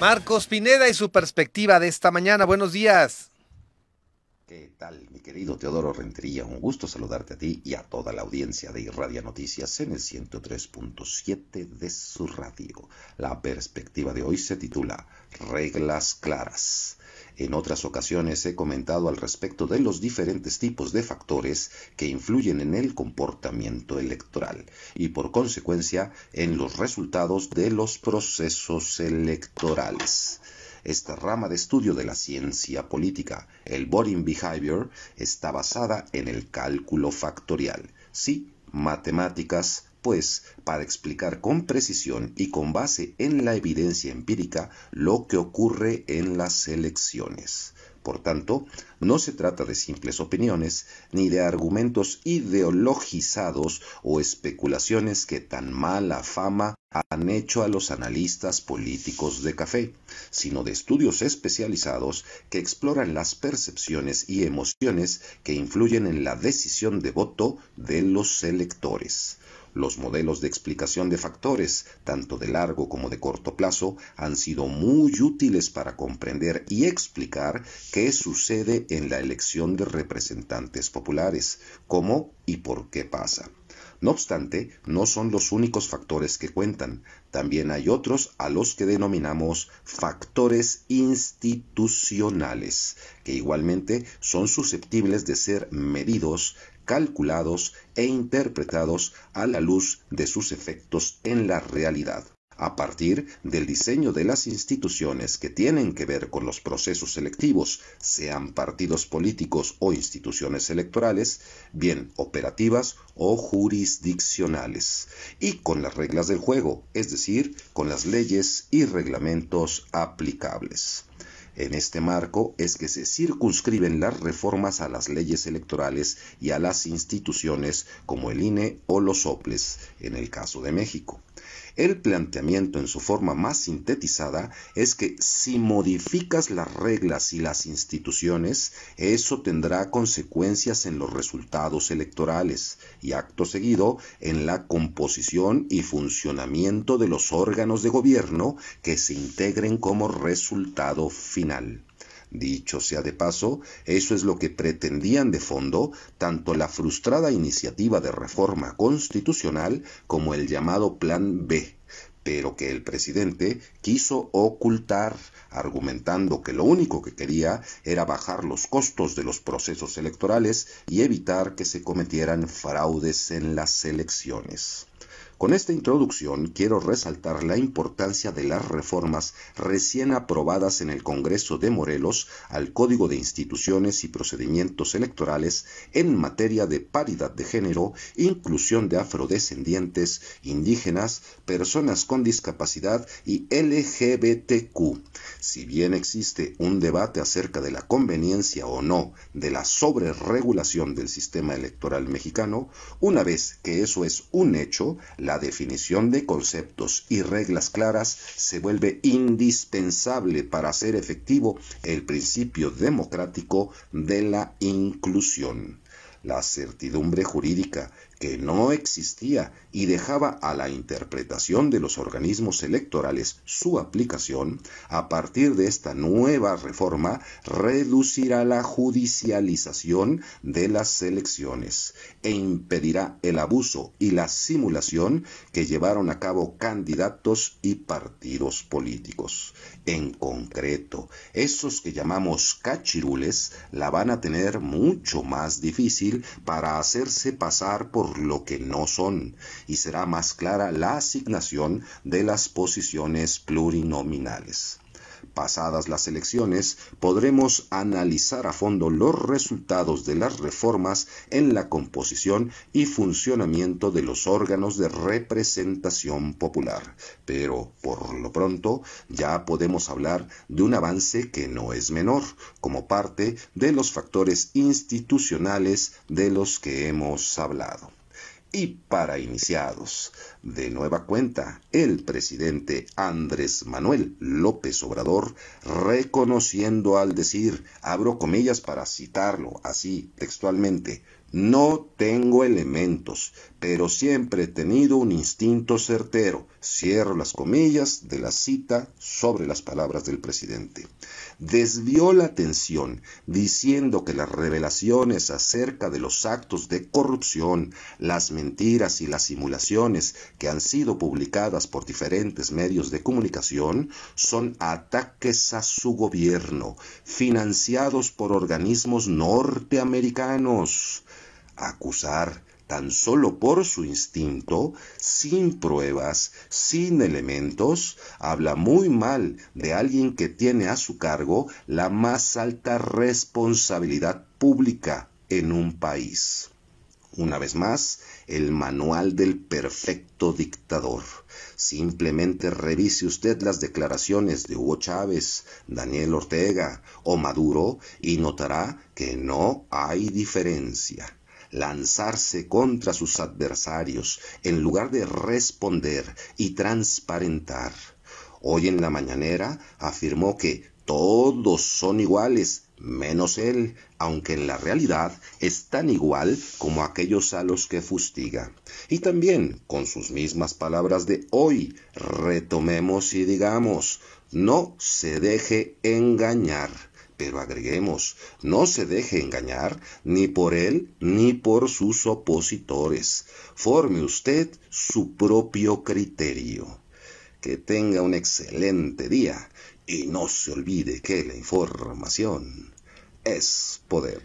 Marcos Pineda y su perspectiva de esta mañana. Buenos días. ¿Qué tal, mi querido Teodoro Rentería? Un gusto saludarte a ti y a toda la audiencia de Irradia Noticias en el 103.7 de su radio. La perspectiva de hoy se titula Reglas Claras. En otras ocasiones he comentado al respecto de los diferentes tipos de factores que influyen en el comportamiento electoral y por consecuencia en los resultados de los procesos electorales. Esta rama de estudio de la ciencia política, el Boring Behavior, está basada en el cálculo factorial. Sí, matemáticas, pues, para explicar con precisión y con base en la evidencia empírica lo que ocurre en las elecciones. Por tanto, no se trata de simples opiniones ni de argumentos ideologizados o especulaciones que tan mala fama han hecho a los analistas políticos de café, sino de estudios especializados que exploran las percepciones y emociones que influyen en la decisión de voto de los electores. Los modelos de explicación de factores, tanto de largo como de corto plazo, han sido muy útiles para comprender y explicar qué sucede en la elección de representantes populares, cómo y por qué pasa. No obstante, no son los únicos factores que cuentan. También hay otros a los que denominamos factores institucionales, que igualmente son susceptibles de ser medidos, calculados e interpretados a la luz de sus efectos en la realidad a partir del diseño de las instituciones que tienen que ver con los procesos electivos, sean partidos políticos o instituciones electorales, bien operativas o jurisdiccionales, y con las reglas del juego, es decir, con las leyes y reglamentos aplicables. En este marco es que se circunscriben las reformas a las leyes electorales y a las instituciones como el INE o los OPLES, en el caso de México. El planteamiento en su forma más sintetizada es que si modificas las reglas y las instituciones, eso tendrá consecuencias en los resultados electorales y acto seguido en la composición y funcionamiento de los órganos de gobierno que se integren como resultado final. Dicho sea de paso, eso es lo que pretendían de fondo tanto la frustrada iniciativa de reforma constitucional como el llamado Plan B, pero que el presidente quiso ocultar, argumentando que lo único que quería era bajar los costos de los procesos electorales y evitar que se cometieran fraudes en las elecciones. Con esta introducción quiero resaltar la importancia de las reformas recién aprobadas en el Congreso de Morelos al Código de Instituciones y Procedimientos Electorales en materia de paridad de género, inclusión de afrodescendientes, indígenas, personas con discapacidad y LGBTQ. Si bien existe un debate acerca de la conveniencia o no de la sobreregulación del sistema electoral mexicano, una vez que eso es un hecho, la definición de conceptos y reglas claras se vuelve indispensable para hacer efectivo el principio democrático de la inclusión. La certidumbre jurídica que no existía y dejaba a la interpretación de los organismos electorales su aplicación, a partir de esta nueva reforma reducirá la judicialización de las elecciones e impedirá el abuso y la simulación que llevaron a cabo candidatos y partidos políticos. En concreto, esos que llamamos cachirules la van a tener mucho más difícil para hacerse pasar por por lo que no son y será más clara la asignación de las posiciones plurinominales. Pasadas las elecciones, podremos analizar a fondo los resultados de las reformas en la composición y funcionamiento de los órganos de representación popular. Pero, por lo pronto, ya podemos hablar de un avance que no es menor, como parte de los factores institucionales de los que hemos hablado y para iniciados. De nueva cuenta, el presidente Andrés Manuel López Obrador, reconociendo al decir, abro comillas para citarlo así textualmente, no tengo elementos, pero siempre he tenido un instinto certero. Cierro las comillas de la cita sobre las palabras del presidente. Desvió la atención diciendo que las revelaciones acerca de los actos de corrupción, las mentiras y las simulaciones que han sido publicadas por diferentes medios de comunicación son ataques a su gobierno, financiados por organismos norteamericanos acusar tan solo por su instinto, sin pruebas, sin elementos, habla muy mal de alguien que tiene a su cargo la más alta responsabilidad pública en un país. Una vez más, el manual del perfecto dictador. Simplemente revise usted las declaraciones de Hugo Chávez, Daniel Ortega o Maduro y notará que no hay diferencia lanzarse contra sus adversarios en lugar de responder y transparentar. Hoy en la mañanera afirmó que todos son iguales, menos él, aunque en la realidad es tan igual como aquellos a los que fustiga. Y también, con sus mismas palabras de hoy, retomemos y digamos, no se deje engañar. Pero agreguemos, no se deje engañar ni por él ni por sus opositores. Forme usted su propio criterio. Que tenga un excelente día y no se olvide que la información es poder.